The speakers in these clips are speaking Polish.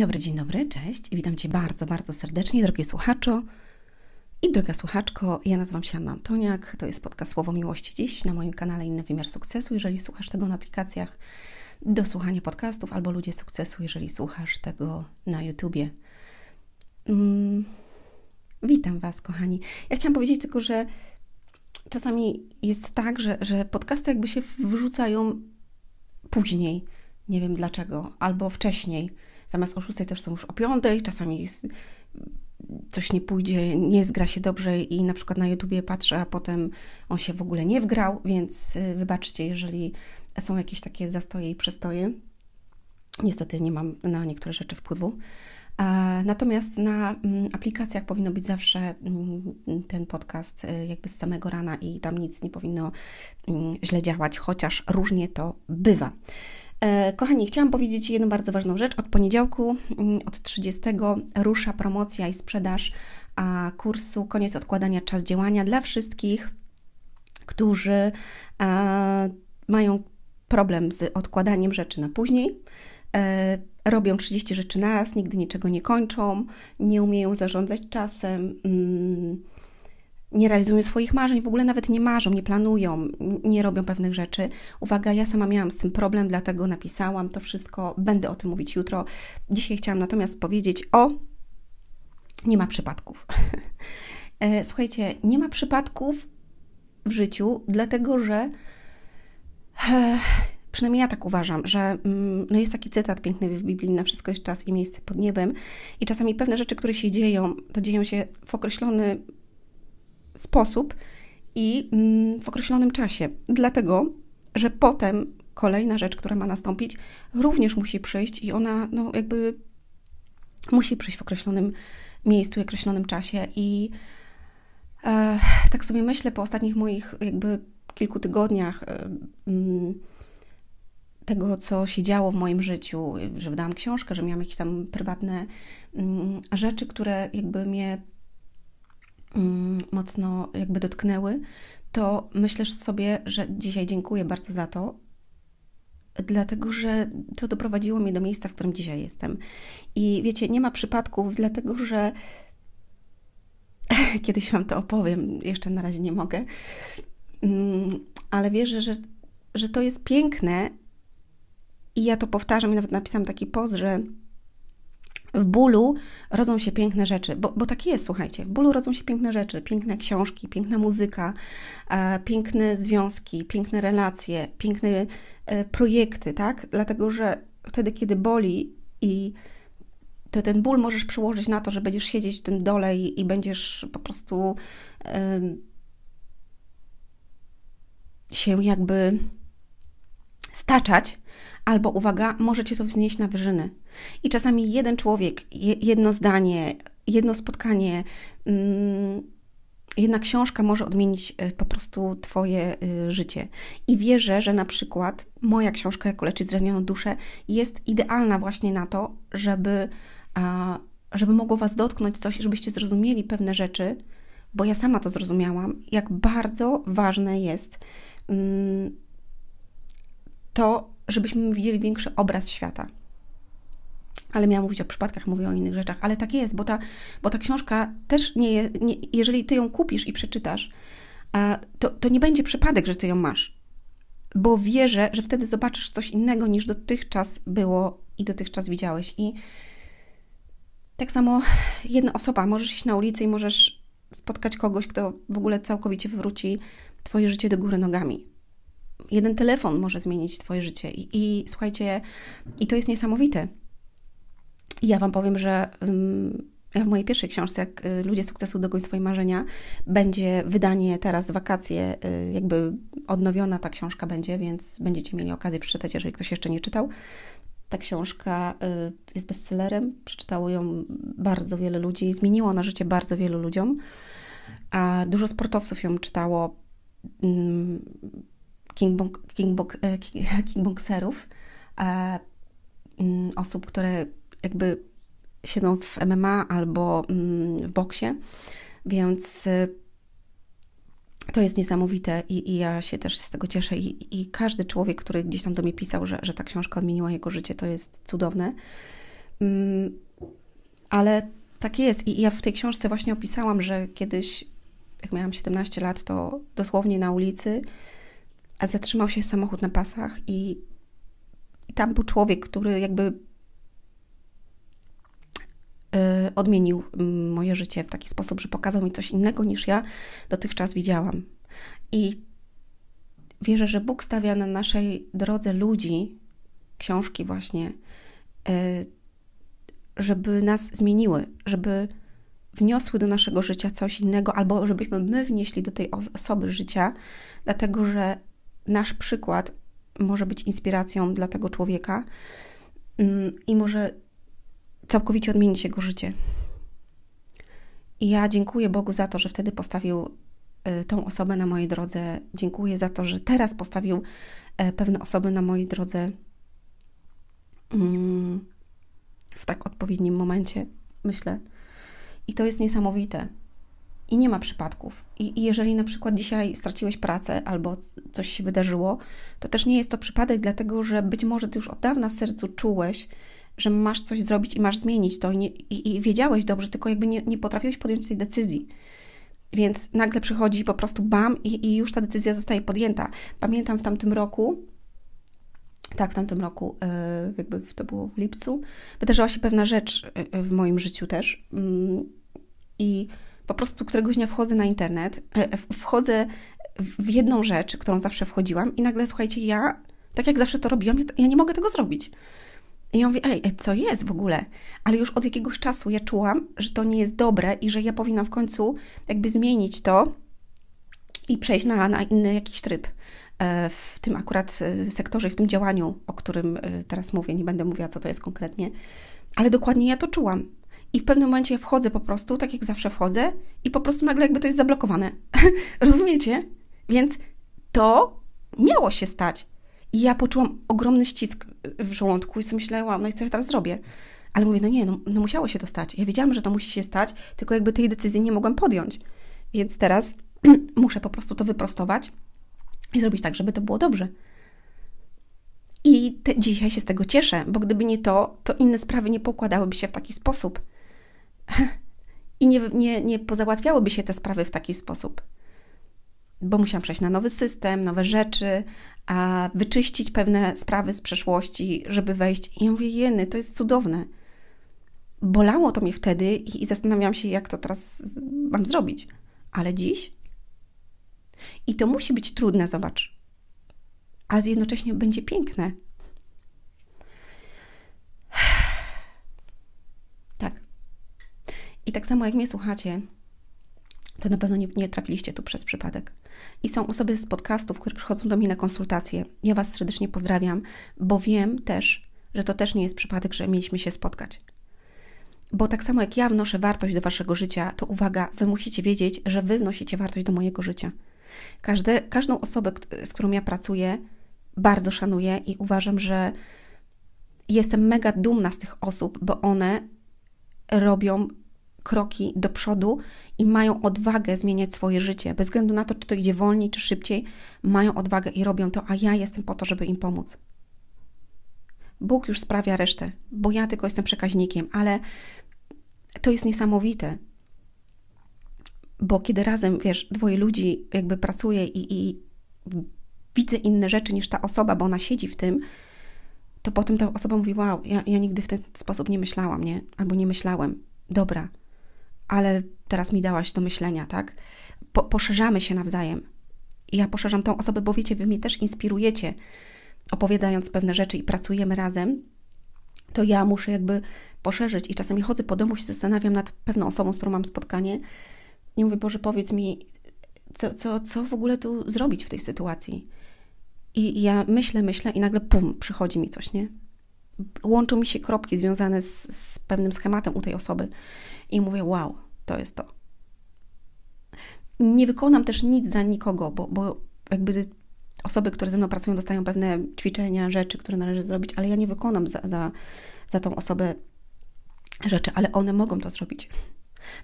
Dzień dobry, dzień dobry, cześć i witam Cię bardzo, bardzo serdecznie, drogie słuchaczo i droga słuchaczko. Ja nazywam się Anna Antoniak, to jest podcast Słowo Miłości Dziś na moim kanale Inny Wymiar Sukcesu. Jeżeli słuchasz tego na aplikacjach do słuchania podcastów albo Ludzie Sukcesu, jeżeli słuchasz tego na YouTubie. Mm, witam Was, kochani. Ja chciałam powiedzieć tylko, że czasami jest tak, że, że podcasty jakby się wrzucają później. Nie wiem dlaczego, albo wcześniej Zamiast o 6 też są już o 5, czasami coś nie pójdzie, nie zgra się dobrze i na przykład na YouTubie patrzę, a potem on się w ogóle nie wgrał, więc y, wybaczcie, jeżeli są jakieś takie zastoje i przestoje. Niestety nie mam na niektóre rzeczy wpływu. Natomiast na mm, aplikacjach powinno być zawsze mm, ten podcast y, jakby z samego rana i tam nic nie powinno mm, źle działać, chociaż różnie to bywa. E, kochani, chciałam powiedzieć jedną bardzo ważną rzecz. Od poniedziałku, mm, od 30 rusza promocja i sprzedaż kursu Koniec odkładania czas działania dla wszystkich, którzy e, mają problem z odkładaniem rzeczy na później. E, robią 30 rzeczy naraz, nigdy niczego nie kończą, nie umieją zarządzać czasem mm, nie realizują swoich marzeń, w ogóle nawet nie marzą, nie planują, nie robią pewnych rzeczy. Uwaga, ja sama miałam z tym problem, dlatego napisałam to wszystko, będę o tym mówić jutro. Dzisiaj chciałam natomiast powiedzieć o nie ma przypadków. E, słuchajcie, nie ma przypadków w życiu, dlatego że eh, przynajmniej ja tak uważam, że mm, no jest taki cytat piękny w Biblii, na wszystko jest czas i miejsce pod niebem i czasami pewne rzeczy, które się dzieją, to dzieją się w określony sposób i mm, w określonym czasie. Dlatego, że potem kolejna rzecz, która ma nastąpić, również musi przyjść i ona, no, jakby musi przyjść w określonym miejscu, w określonym czasie. I e, tak sobie myślę po ostatnich moich, jakby kilku tygodniach. E, mm, tego, co się działo w moim życiu, że wydałam książkę, że miałam jakieś tam prywatne mm, rzeczy, które jakby mnie Mm, mocno jakby dotknęły, to myślisz sobie, że dzisiaj dziękuję bardzo za to, dlatego że to doprowadziło mnie do miejsca, w którym dzisiaj jestem. I wiecie, nie ma przypadków, dlatego że kiedyś Wam to opowiem, jeszcze na razie nie mogę, mm, ale wierzę, że, że to jest piękne i ja to powtarzam i nawet napisałam taki post, że w bólu rodzą się piękne rzeczy, bo, bo tak jest, słuchajcie. W bólu rodzą się piękne rzeczy, piękne książki, piękna muzyka, e, piękne związki, piękne relacje, piękne e, projekty, tak? Dlatego, że wtedy, kiedy boli i to ten ból możesz przyłożyć na to, że będziesz siedzieć w tym dole i, i będziesz po prostu e, się jakby staczać, albo uwaga, możecie to wznieść na wyżyny. I czasami jeden człowiek, jedno zdanie, jedno spotkanie, mm, jedna książka może odmienić e, po prostu Twoje y, życie. I wierzę, że na przykład moja książka, jak leczyć zranioną duszę, jest idealna właśnie na to, żeby, żeby mogło Was dotknąć coś, żebyście zrozumieli pewne rzeczy, bo ja sama to zrozumiałam, jak bardzo ważne jest mm, to, żebyśmy widzieli większy obraz świata. Ale miałam mówić o przypadkach, mówię o innych rzeczach, ale tak jest, bo ta, bo ta książka też nie, nie jeżeli ty ją kupisz i przeczytasz, to, to nie będzie przypadek, że ty ją masz, bo wierzę, że wtedy zobaczysz coś innego niż dotychczas było i dotychczas widziałeś. I tak samo jedna osoba, możesz iść na ulicę i możesz spotkać kogoś, kto w ogóle całkowicie wywróci Twoje życie do góry nogami jeden telefon może zmienić Twoje życie. I, i słuchajcie, i to jest niesamowite. I ja Wam powiem, że um, ja w mojej pierwszej książce, jak y, Ludzie Sukcesu dogoń swoje marzenia, będzie wydanie teraz, wakacje, y, jakby odnowiona ta książka będzie, więc będziecie mieli okazję przeczytać, jeżeli ktoś jeszcze nie czytał. Ta książka y, jest bestsellerem, przeczytało ją bardzo wiele ludzi, zmieniło ona życie bardzo wielu ludziom. A dużo sportowców ją czytało. Mm, kickbok, e, e, mm, osób, które jakby siedzą w MMA albo mm, w boksie, więc y, to jest niesamowite i, i, ja się też z tego cieszę. I, I, każdy człowiek, który gdzieś tam do mnie pisał, że, że ta książka odmieniła jego życie, to jest cudowne. Mm, ale tak jest. I, I ja w tej książce właśnie opisałam, że kiedyś, jak miałam 17 lat, to dosłownie na ulicy zatrzymał się samochód na pasach i, tam był człowiek, który jakby e, odmienił mm, moje życie w taki sposób, że pokazał mi coś innego niż ja dotychczas widziałam. I wierzę, że Bóg stawia na naszej drodze ludzi, książki właśnie, e, żeby nas zmieniły, żeby wniosły do naszego życia coś innego, albo żebyśmy my wnieśli do tej osoby życia, dlatego że nasz przykład może być inspiracją dla tego człowieka mm, i może całkowicie odmienić jego życie. I ja dziękuję Bogu za to, że wtedy postawił e, tą osobę na mojej drodze. Dziękuję za to, że teraz postawił e, pewne osoby na mojej drodze mm, w tak odpowiednim momencie, myślę. I to jest niesamowite. I nie ma przypadków. I, I, jeżeli na przykład dzisiaj straciłeś pracę albo coś się wydarzyło, to też nie jest to przypadek, dlatego że być może ty już od dawna w sercu czułeś, że masz coś zrobić i masz zmienić to, i, nie, i, i wiedziałeś dobrze, tylko jakby nie, nie potrafiłeś podjąć tej decyzji. Więc nagle przychodzi po prostu bam i, i już ta decyzja zostaje podjęta. Pamiętam w tamtym roku, tak, w tamtym roku, e, jakby to było w lipcu, wydarzyła się pewna rzecz e, e, w moim życiu też. Mm, I po prostu któregoś dnia wchodzę na internet, e, wchodzę w jedną rzecz, którą zawsze wchodziłam i nagle, słuchajcie, ja, tak jak zawsze to robiłam, ja nie mogę tego zrobić. I ja mówi: ej, e, co jest w ogóle? Ale już od jakiegoś czasu ja czułam, że to nie jest dobre i że ja powinnam w końcu jakby zmienić to i przejść na, na inny jakiś tryb e, w tym akurat sektorze i w tym działaniu, o którym teraz mówię. Nie będę mówiła, co to jest konkretnie, ale dokładnie ja to czułam. I w pewnym momencie wchodzę po prostu, tak jak zawsze wchodzę, i po prostu nagle jakby to jest zablokowane. Rozumiecie? Więc to miało się stać. I ja poczułam ogromny ścisk w żołądku i sobie myślałam, no i co ja teraz zrobię? Ale mówię, no nie, no, no musiało się to stać. Ja wiedziałam, że to musi się stać, tylko jakby tej decyzji nie mogłam podjąć. Więc teraz muszę po prostu to wyprostować i zrobić tak, żeby to było dobrze. I te, dzisiaj się z tego cieszę, bo gdyby nie to, to inne sprawy nie pokładałyby się w taki sposób. I nie, nie, nie pozałatwiałyby się te sprawy w taki sposób, bo musiałam przejść na nowy system, nowe rzeczy, a wyczyścić pewne sprawy z przeszłości, żeby wejść. I ja mówię, jeny, to jest cudowne. Bolało to mnie wtedy i, i zastanawiałam się, jak to teraz mam zrobić. Ale dziś? I to musi być trudne, zobacz. A jednocześnie będzie piękne. I tak samo jak mnie słuchacie, to na pewno nie, nie, trafiliście tu przez przypadek. I są osoby z podcastów, które przychodzą do mnie na konsultacje. Ja Was serdecznie pozdrawiam, bo wiem też, że to też nie jest przypadek, że mieliśmy się spotkać. Bo tak samo jak ja wnoszę wartość do Waszego życia, to uwaga, Wy musicie wiedzieć, że Wy wnosicie wartość do mojego życia. Każde, każdą osobę, z którą ja pracuję, bardzo szanuję i uważam, że jestem mega dumna z tych osób, bo one robią kroki do przodu i mają odwagę zmieniać swoje życie. Bez względu na to, czy to idzie wolniej, czy szybciej, mają odwagę i robią to, a ja jestem po to, żeby im pomóc. Bóg już sprawia resztę, bo ja tylko jestem przekaźnikiem, ale to jest niesamowite. Bo kiedy razem, wiesz, dwoje ludzi jakby pracuje i, i widzę inne rzeczy niż ta osoba, bo ona siedzi w tym, to potem ta osoba mówi: Wow, ja, ja nigdy w ten sposób nie myślałam, nie? Albo nie myślałem. Dobra, ale teraz mi dałaś do myślenia, tak? Po, poszerzamy się nawzajem. ja poszerzam tą osobę, bo wiecie, wy mnie też inspirujecie, opowiadając pewne rzeczy i pracujemy razem, to ja muszę jakby poszerzyć. I czasami chodzę po domu, się zastanawiam nad pewną osobą, z którą mam spotkanie i mówię, Boże, powiedz mi, co, co, co w ogóle tu zrobić w tej sytuacji? I ja myślę, myślę i nagle pum, przychodzi mi coś, nie? łączą mi się kropki związane z, z pewnym schematem u tej osoby i mówię, wow, to jest to. Nie wykonam też nic za nikogo, bo, bo jakby osoby, które ze mną pracują, dostają pewne ćwiczenia, rzeczy, które należy zrobić, ale ja nie wykonam za, za, za tą osobę rzeczy, ale one mogą to zrobić.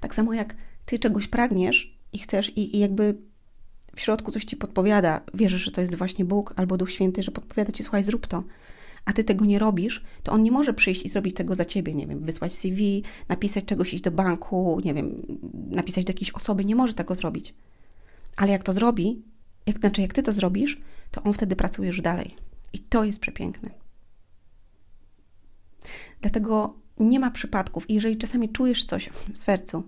Tak samo jak ty czegoś pragniesz i chcesz, i, i jakby w środku coś ci podpowiada, wierzysz, że to jest właśnie Bóg albo Duch Święty, że podpowiada ci, słuchaj, zrób to a ty tego nie robisz, to on nie może przyjść i zrobić tego za ciebie, nie wiem, wysłać CV, napisać czegoś, iść do banku, nie wiem, napisać do jakiejś osoby, nie może tego zrobić. Ale jak to zrobi, jak, znaczy jak ty to zrobisz, to on wtedy pracuje już dalej. I to jest przepiękne. Dlatego nie ma przypadków. I jeżeli czasami czujesz coś w sercu,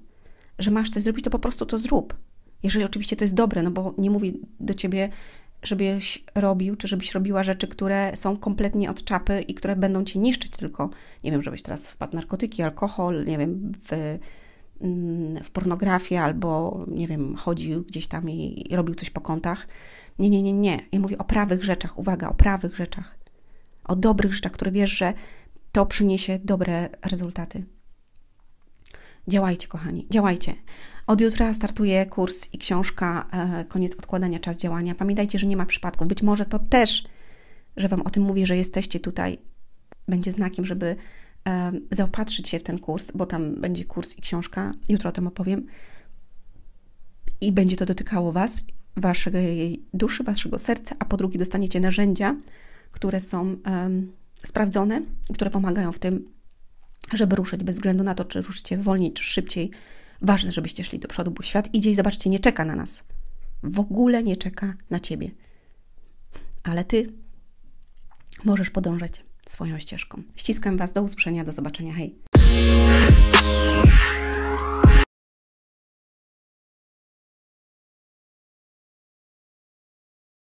że masz coś zrobić, to po prostu to zrób. Jeżeli oczywiście to jest dobre, no bo nie mówi do ciebie żebyś robił, czy żebyś robiła rzeczy, które są kompletnie od czapy i które będą cię niszczyć, tylko nie wiem, żebyś teraz wpadł narkotyki, alkohol, nie wiem, w, mm, w pornografię albo, nie wiem, chodził gdzieś tam i, i robił coś po kątach. Nie, nie, nie, nie. Ja mówię o prawych rzeczach, uwaga, o prawych rzeczach, o dobrych rzeczach, które wiesz, że to przyniesie dobre rezultaty. Działajcie, kochani, działajcie. Od jutra startuje kurs i książka e, Koniec odkładania czas działania. Pamiętajcie, że nie ma przypadków. Być może to też, że Wam o tym mówię, że jesteście tutaj, będzie znakiem, żeby e, zaopatrzyć się w ten kurs, bo tam będzie kurs i książka. Jutro o tym opowiem. I będzie to dotykało Was, Waszej duszy, Waszego serca, a po drugie dostaniecie narzędzia, które są um, sprawdzone, które pomagają w tym żeby ruszyć, bez względu na to, czy ruszycie wolniej, czy szybciej. Ważne, żebyście szli do przodu, bo świat idzie i zobaczcie, nie czeka na nas. W ogóle nie czeka na ciebie. Ale ty możesz podążać swoją ścieżką. Ściskam Was, do usłyszenia, do zobaczenia. Hej!